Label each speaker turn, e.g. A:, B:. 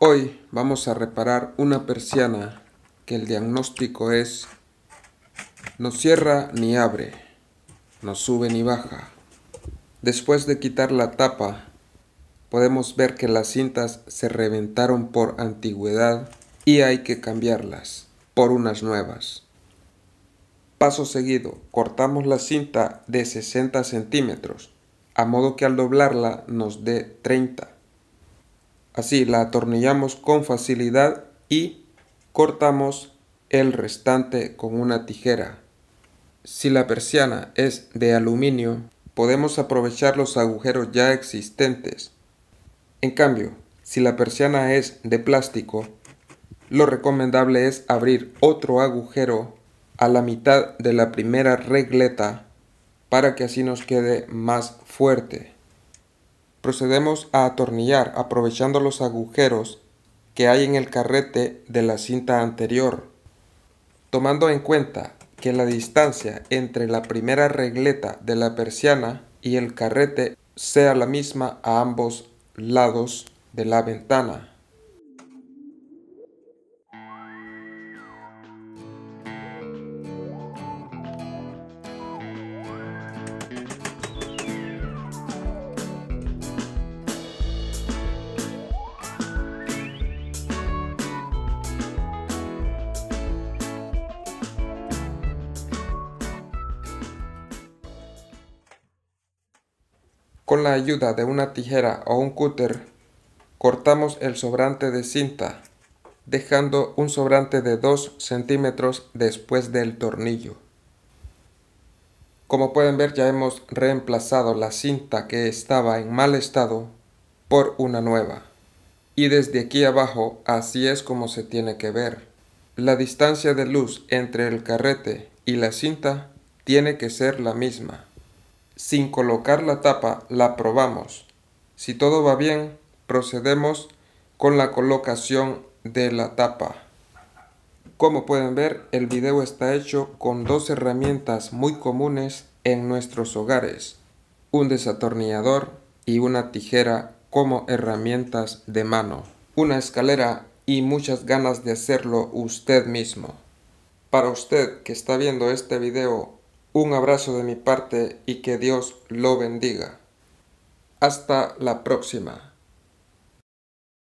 A: Hoy vamos a reparar una persiana que el diagnóstico es no cierra ni abre, no sube ni baja. Después de quitar la tapa, podemos ver que las cintas se reventaron por antigüedad y hay que cambiarlas por unas nuevas. Paso seguido, cortamos la cinta de 60 centímetros, a modo que al doblarla nos dé 30 Así la atornillamos con facilidad y cortamos el restante con una tijera. Si la persiana es de aluminio, podemos aprovechar los agujeros ya existentes. En cambio, si la persiana es de plástico, lo recomendable es abrir otro agujero a la mitad de la primera regleta para que así nos quede más fuerte procedemos a atornillar aprovechando los agujeros que hay en el carrete de la cinta anterior, tomando en cuenta que la distancia entre la primera regleta de la persiana y el carrete sea la misma a ambos lados de la ventana. Con la ayuda de una tijera o un cúter, cortamos el sobrante de cinta, dejando un sobrante de 2 centímetros después del tornillo. Como pueden ver ya hemos reemplazado la cinta que estaba en mal estado por una nueva. Y desde aquí abajo así es como se tiene que ver. La distancia de luz entre el carrete y la cinta tiene que ser la misma. Sin colocar la tapa, la probamos. Si todo va bien, procedemos con la colocación de la tapa. Como pueden ver, el video está hecho con dos herramientas muy comunes en nuestros hogares. Un desatornillador y una tijera como herramientas de mano. Una escalera y muchas ganas de hacerlo usted mismo. Para usted que está viendo este video un abrazo de mi parte y que Dios lo bendiga. Hasta la próxima.